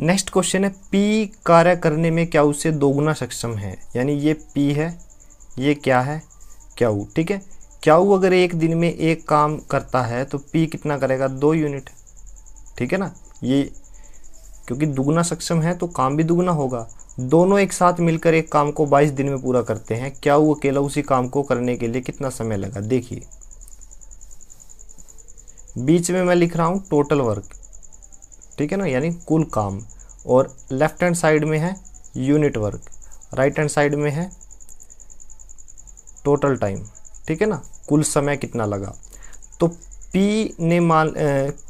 next question है P कार्य करने में क्या उसे दोगुना सक्षम है यानी ये पी है ये क्या है क्याऊ ठीक है क्याऊ अगर एक दिन में एक काम करता है तो पी कितना करेगा दो यूनिट ठीक है ना ये क्योंकि दुगुना सक्षम है तो काम भी दोगुना होगा दोनों एक साथ मिलकर एक काम को 22 दिन में पूरा करते हैं क्या वो अकेला उसी काम को करने के लिए कितना समय लगा देखिए बीच में मैं लिख रहा हूं टोटल वर्क ठीक है ना यानी कुल काम और लेफ्ट हैंड साइड में है unit work right hand side में है टोटल टाइम ठीक है ना कुल समय कितना लगा तो पी ने मान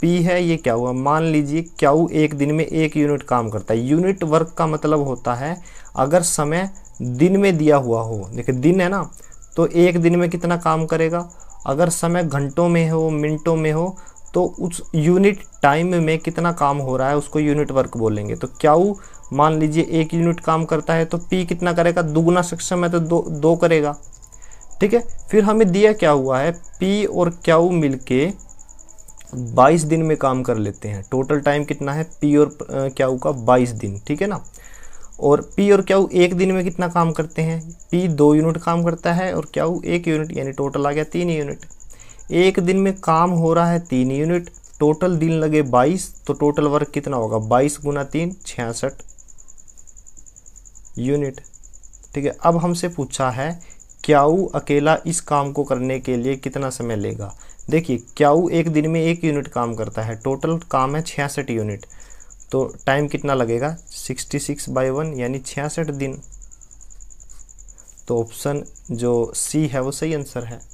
पी है ये क्या हुआ मान लीजिए क्या वो एक दिन में एक यूनिट काम करता है यूनिट वर्क का मतलब होता है अगर समय दिन में दिया हुआ हो देखिए दिन है ना तो एक दिन में कितना काम करेगा अगर समय घंटों में हो मिनटों में हो तो उस यूनिट टाइम में कितना काम हो रहा है उसको यूनिट वर्क बोलेंगे तो क्या वो मान लीजिए एक यूनिट काम करता है तो पी कितना करेगा दुगुना सक्षम है तो दो दो करेगा ठीक है फिर हमें दिया क्या हुआ है पी और क्या मिल के बाईस दिन में काम कर लेते हैं टोटल टाइम कितना है पी और क्या का बाईस दिन ठीक है ना और पी और क्या एक दिन में कितना काम करते हैं पी दो यूनिट काम करता है और क्या एक यूनिट यानी टोटल आ गया तीन यूनिट एक दिन में काम हो रहा है तीन यूनिट टोटल दिन लगे बाईस तो टोटल वर्क कितना होगा बाईस गुना तीन छियासठ यूनिट ठीक है अब हमसे पूछा है क्याऊ अकेला इस काम को करने के लिए कितना समय लेगा देखिए क्याऊ एक दिन में एक यूनिट काम करता है टोटल काम है छियासठ यूनिट तो टाइम कितना लगेगा सिक्सटी सिक्स बाई वन यानी छियासठ दिन तो ऑप्शन जो सी है वो सही आंसर है